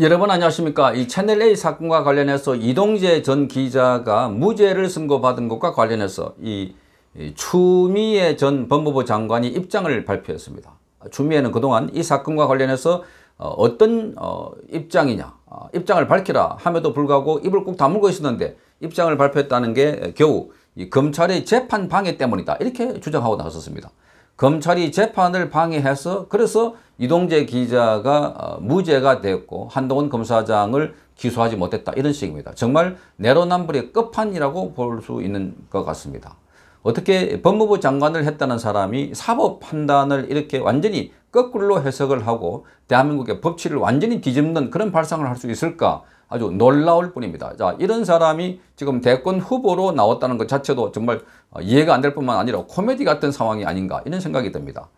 여러분 안녕하십니까 이 채널A 사건과 관련해서 이동재 전 기자가 무죄를 선고받은 것과 관련해서 이, 추미애 전 법무부 장관이 입장을 발표했습니다 추미애는 그동안 이 사건과 관련해서 어, 어떤 어, 입장이냐 어, 입장을 밝히라 함에도 불구하고 입을 꾹 다물고 있었는데 입장을 발표했다는 게 겨우 검찰의 재판 방해 때문이다 이렇게 주장하고 나섰습니다 검찰이 재판을 방해해서 그래서 이동재 기자가 어, 무죄가 됐고 한동훈 검사장을 기소하지 못했다 이런 식입니다. 정말 내로남불의 끝판이라고 볼 수 있는 것 같습니다. 어떻게 법무부 장관을 했다는 사람이 사법 판단을 이렇게 완전히 거꾸로 해석을 하고 대한민국의 법치를 완전히 뒤집는 그런 발상을 할 수 있을까 아주 놀라울 뿐입니다. 자, 이런 사람이 지금 대권 후보로 나왔다는 것 자체도 정말 어, 이해가 안 될 뿐만 아니라 코미디 같은 상황이 아닌가 이런 생각이 듭니다.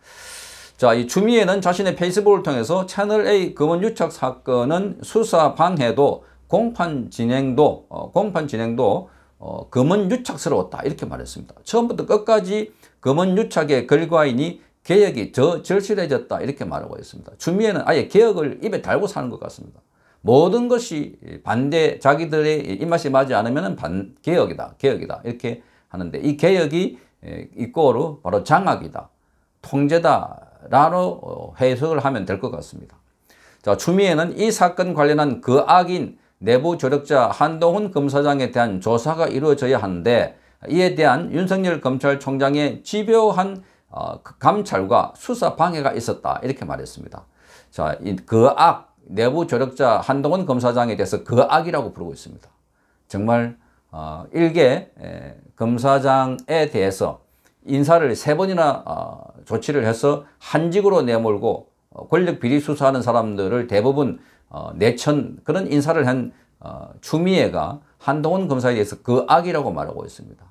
자, 이주미에는 자신의 페이스북을 통해서 채널A 금은유착 사건은 수사 방해도 공판 진행도 어, 공판 진행도 어, 금은유착스러웠다 이렇게 말했습니다. 처음부터 끝까지 금은유착의 결과이니 개혁이 더 절실해졌다 이렇게 말하고 있습니다. 주미에는 아예 개혁을 입에 달고 사는 것 같습니다. 모든 것이 반대 자기들의 입맛이 맞지 않으면 반 개혁이다 개혁이다 이렇게 하는데 이 개혁이 이꼬로 바로 장악이다 통제다 라로 어, 해석을 하면 될 것 같습니다. 자 추미애는 이 사건 관련한 그 악인 내부 조력자 한동훈 검사장에 대한 조사가 이루어져야 하는데 이에 대한 윤석열 검찰총장의 집요한 어, 그 감찰과 수사 방해가 있었다 이렇게 말했습니다. 자그 악 내부 조력자 한동훈 검사장에 대해서 그악이라고 부르고 있습니다. 정말 어, 일개 에, 검사장에 대해서 인사를 세 번이나 어, 조치를 해서 한직으로 내몰고 어, 권력 비리 수사하는 사람들을 대부분 어, 내천 그런 인사를 한 어, 추미애가 한동훈 검사에 대해서 거악이라고 그 말하고 있습니다.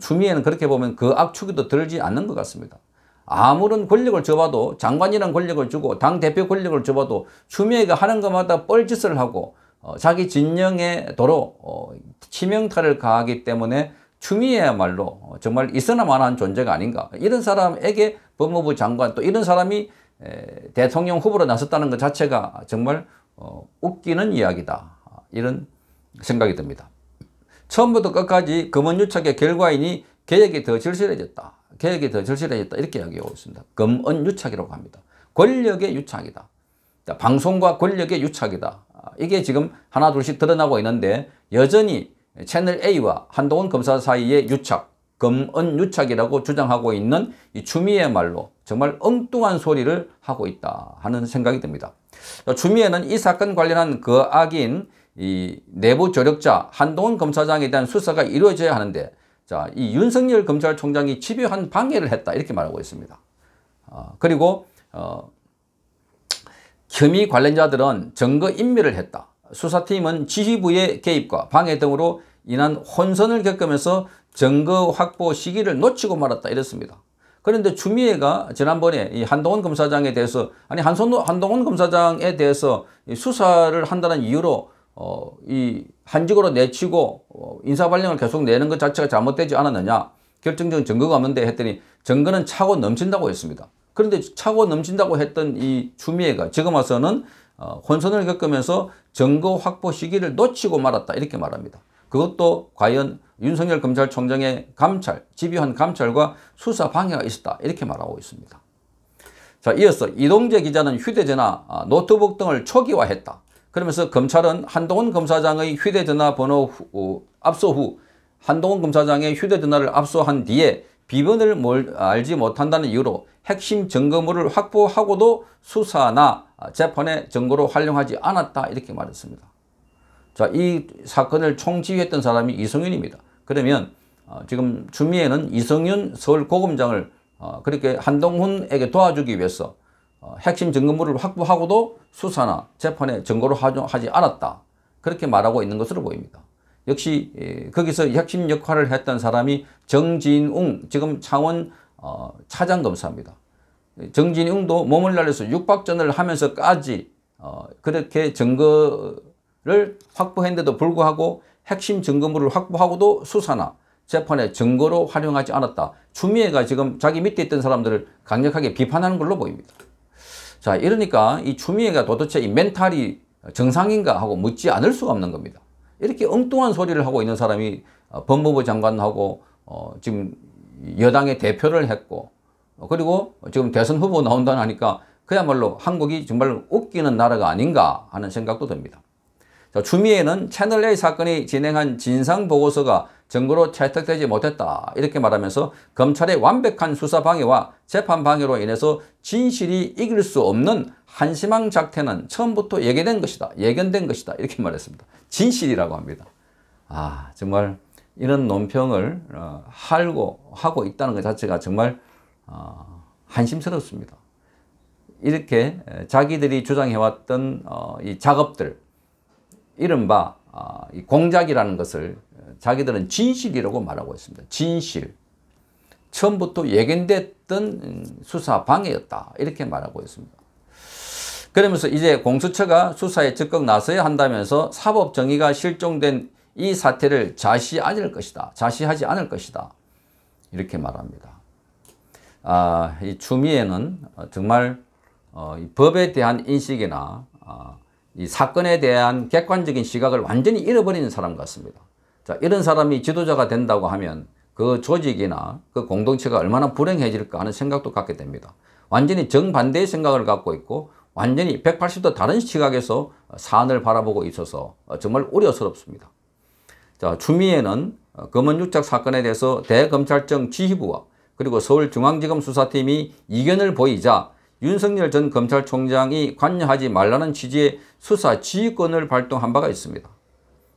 추미애는 그렇게 보면 거악 축이 더 들지 않는 것 같습니다. 아무런 권력을 줘봐도 장관이란 권력을 주고 당대표 권력을 줘봐도 추미애가 하는 것마다 뻘짓을 하고 어, 자기 진영의 도로 어, 치명타를 가하기 때문에 추미애야말로 어, 정말 있으나 마나한 존재가 아닌가 이런 사람에게 법무부 장관 또 이런 사람이 에, 대통령 후보로 나섰다는 것 자체가 정말 어, 웃기는 이야기다 이런 생각이 듭니다. 처음부터 끝까지 검은유착의 결과이니 계획이 더 절실해졌다. 계획이더 절실해졌다 이렇게 이야기하고 있습니다. 검언유착이라고 합니다. 권력의 유착이다. 방송과 권력의 유착이다. 아, 이게 지금 하나 둘씩 드러나고 있는데 여전히 채널A와 한동훈 검사 사이의 유착, 검언유착이라고 주장하고 있는 이 추미애말로 정말 엉뚱한 소리를 하고 있다 하는 생각이 듭니다. 추미애는 이 사건 관련한 그 악인 이 내부 조력자 한동훈 검사장에 대한 수사가 이루어져야 하는데 자, 이 윤석열 검찰총장이 집요한 방해를 했다 이렇게 말하고 있습니다. 어, 그리고 어, 혐의 관련자들은 증거 인멸을 했다. 수사팀은 지휘부의 개입과 방해 등으로 인한 혼선을 겪으면서 증거 확보 시기를 놓치고 말았다 이랬습니다. 그런데 추미애가 지난번에 이 한동훈 검사장에 대해서 아니 한손 한동훈 검사장에 대해서 수사를 한다는 이유로 어, 이 한직으로 내치고 어, 인사발령을 계속 내는 것 자체가 잘못되지 않았느냐 결정적인 증거가 없는데 했더니 증거는 차고 넘친다고 했습니다. 그런데 차고 넘친다고 했던 이 추미애가 지금 와서는 어, 혼선을 겪으면서 증거 확보 시기를 놓치고 말았다 이렇게 말합니다. 그것도 과연 윤석열 검찰총장의 감찰, 집요한 감찰과 수사 방해가 있었다 이렇게 말하고 있습니다. 자 이어서 이동재 기자는 휴대전화, 아, 노트북 등을 초기화했다. 그러면서 검찰은 한동훈 검사장의 휴대전화 번호 후, 어, 압수 후 한동훈 검사장의 휴대전화를 압수한 뒤에 비번을 몰, 알지 못한다는 이유로 핵심 증거물을 확보하고도 수사나 재판의 증거로 활용하지 않았다 이렇게 말했습니다. 자, 이 사건을 총지휘했던 사람이 이성윤입니다. 그러면 어, 지금 주미에는 이성윤 서울 고검장을 어, 그렇게 한동훈에게 도와주기 위해서 어, 핵심 증거물을 확보하고도 수사나 재판에 증거로 하지 않았다. 그렇게 말하고 있는 것으로 보입니다. 역시 예, 거기서 핵심 역할을 했던 사람이 정진웅 지금 창원 어, 차장검사입니다. 정진웅도 몸을 날려서 육박전을 하면서까지 어, 그렇게 증거를 확보했는데도 불구하고 핵심 증거물을 확보하고도 수사나 재판에 증거로 활용하지 않았다. 추미애가 지금 자기 밑에 있던 사람들을 강력하게 비판하는 걸로 보입니다. 자 이러니까 이 추미애가 도대체 이 멘탈이 정상인가 하고 묻지 않을 수가 없는 겁니다. 이렇게 엉뚱한 소리를 하고 있는 사람이 어, 법무부 장관하고 어, 지금 여당의 대표를 했고 어, 그리고 지금 대선 후보 나온다는 하니까 그야말로 한국이 정말 웃기는 나라가 아닌가 하는 생각도 듭니다. 자, 추미애는 채널A 사건이 진행한 진상보고서가 증거로 채택되지 못했다 이렇게 말하면서 검찰의 완벽한 수사 방해와 재판 방해로 인해서 진실이 이길 수 없는 한심한 작태는 처음부터 예견된 것이다 예견된 것이다 이렇게 말했습니다 진실이라고 합니다 아 정말 이런 논평을 어, 하고 하고 있다는 것 자체가 정말 어, 한심스럽습니다 이렇게 자기들이 주장해왔던 어, 이 작업들 이른바 어, 이 공작이라는 것을 자기들은 진실이라고 말하고 있습니다. 진실. 처음부터 예견됐던 수사 방해였다. 이렇게 말하고 있습니다. 그러면서 이제 공수처가 수사에 적극 나서야 한다면서 사법 정의가 실종된 이 사태를 자시하지 것이다. 자시하지 않을 것이다. 이렇게 말합니다. 아, 이 추미애는 정말 어, 이 법에 대한 인식이나 어, 이 사건에 대한 객관적인 시각을 완전히 잃어버리는 사람 같습니다. 자, 이런 사람이 지도자가 된다고 하면 그 조직이나 그 공동체가 얼마나 불행해질까 하는 생각도 갖게 됩니다. 완전히 정반대의 생각을 갖고 있고 완전히 180도 다른 시각에서 사안을 바라보고 있어서 정말 우려스럽습니다. 자, 추미애는 검은유착 사건에 대해서 대검찰청 지휘부와 그리고 서울중앙지검 수사팀이 이견을 보이자 윤석열 전 검찰총장이 관여하지 말라는 취지의 수사 지휘권을 발동한 바가 있습니다.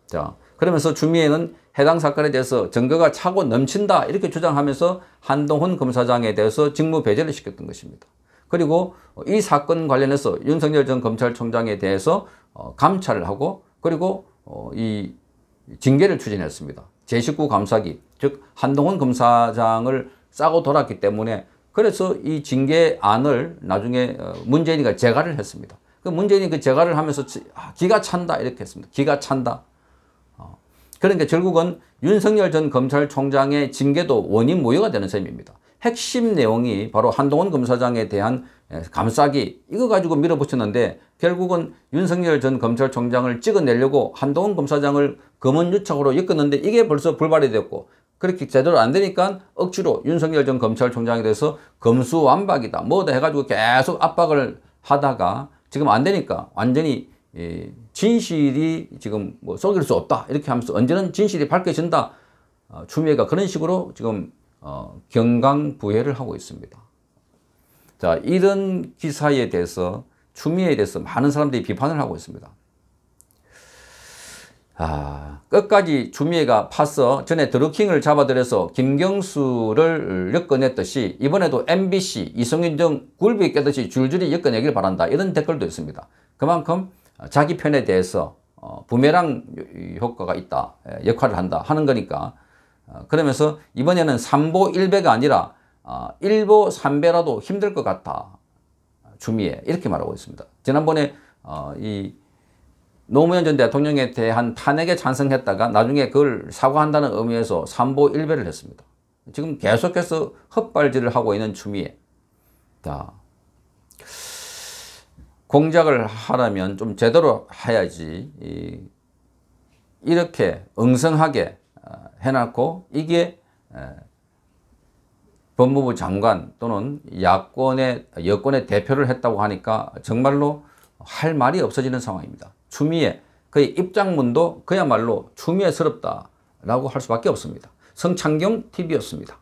자, 그러면서 주미애는 해당 사건에 대해서 증거가 차고 넘친다 이렇게 주장하면서 한동훈 검사장에 대해서 직무 배제를 시켰던 것입니다. 그리고 이 사건 관련해서 윤석열 전 검찰총장에 대해서 어, 감찰을 하고 그리고 어, 이 징계를 추진했습니다. 제식구 감사기 즉 한동훈 검사장을 싸고 돌았기 때문에 그래서 이 징계안을 나중에 어, 문재인이가 제거를 했습니다. 그 문재인이 그 제거를 하면서 아, 기가 찬다 이렇게 했습니다. 기가 찬다. 그러니까 결국은 윤석열 전 검찰총장의 징계도 원인 무효가 되는 셈입니다. 핵심 내용이 바로 한동훈 검사장에 대한 예, 감싸기 이거 가지고 밀어붙였는데 결국은 윤석열 전 검찰총장을 찍어내려고 한동훈 검사장을 검은유착으로 엮었는데 이게 벌써 불발이 됐고 그렇게 제대로 안 되니까 억지로 윤석열 전 검찰총장에 대해서 검수완박이다 뭐다 해가지고 계속 압박을 하다가 지금 안 되니까 완전히 예, 진실이 지금 뭐 속일 수 없다 이렇게 하면서 언제는 진실이 밝혀진다 어, 추미애가 그런 식으로 지금 어, 경강부회를 하고 있습니다. 자 이런 기사에 대해서 추미애에 대해서 많은 사람들이 비판을 하고 있습니다. 아, 끝까지 주미애가 파서 전에 드루킹을 잡아들여서 김경수를 엮어냈듯이 이번에도 MBC, 이성윤 등 굴비 깨듯이 줄줄이 엮어내길 바란다. 이런 댓글도 있습니다. 그만큼 어, 자기 편에 대해서 어, 부메랑 효과가 있다, 예, 역할을 한다 하는 거니까 어, 그러면서 이번에는 3보 1배가 아니라 1보 3배라도 힘들 것 같다. 주미에 이렇게 말하고 있습니다. 지난번에 이 노무현 전 대통령에 대한 탄핵에 찬성했다가 나중에 그걸 사과한다는 의미에서 3보 1배를 했습니다. 지금 계속해서 헛발질을 하고 있는 주미에 자, 공작을 하려면 좀 제대로 해야지 이렇게 엉성하게 어, 해놨고 이게 법무부 장관 또는 야권의 여권의 대표를 했다고 하니까 정말로 할 말이 없어지는 상황입니다. 추미애 그의 입장문도 그야말로 추미애스럽다라고 할 수밖에 없습니다. 성창경 TV였습니다.